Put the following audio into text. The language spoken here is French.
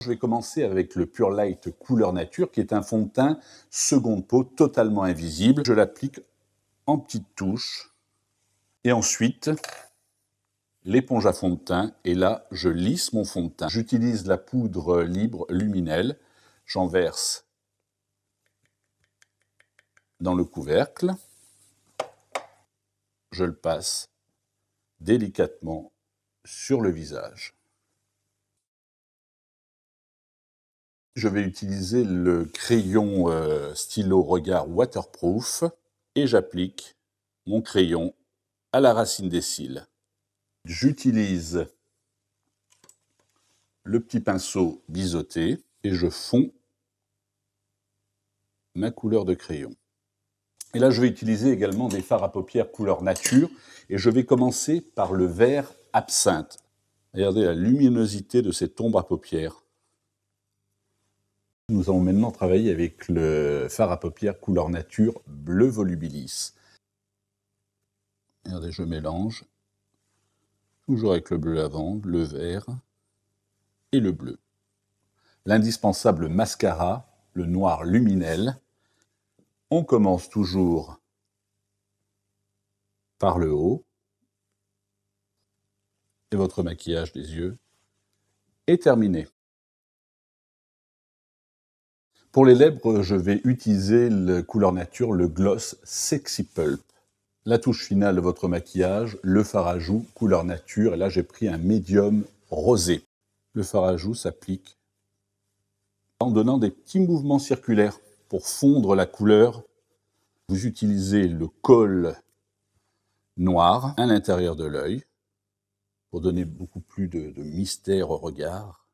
Je vais commencer avec le Pure Light Couleur Nature, qui est un fond de teint seconde peau totalement invisible. Je l'applique en petites touches. Et ensuite, l'éponge à fond de teint. Et là, je lisse mon fond de teint. J'utilise la poudre libre luminelle. J'en verse dans le couvercle je le passe délicatement sur le visage. Je vais utiliser le crayon euh, stylo regard waterproof et j'applique mon crayon à la racine des cils. J'utilise le petit pinceau biseauté et je fonds ma couleur de crayon. Et là, je vais utiliser également des fards à paupières couleur nature. Et je vais commencer par le vert absinthe. Regardez la luminosité de cette ombre à paupières. Nous allons maintenant travailler avec le fard à paupières couleur nature bleu volubilis. Regardez, je mélange. Toujours avec le bleu lavande, le vert et le bleu. L'indispensable mascara, le noir luminel. On commence toujours par le haut et votre maquillage des yeux est terminé. Pour les lèvres, je vais utiliser le couleur nature, le gloss Sexy Pulp. La touche finale de votre maquillage, le fard à joues, couleur nature, et là j'ai pris un médium rosé. Le fard à joues s'applique en donnant des petits mouvements circulaires pour fondre la couleur, vous utilisez le col noir à l'intérieur de l'œil pour donner beaucoup plus de, de mystère au regard.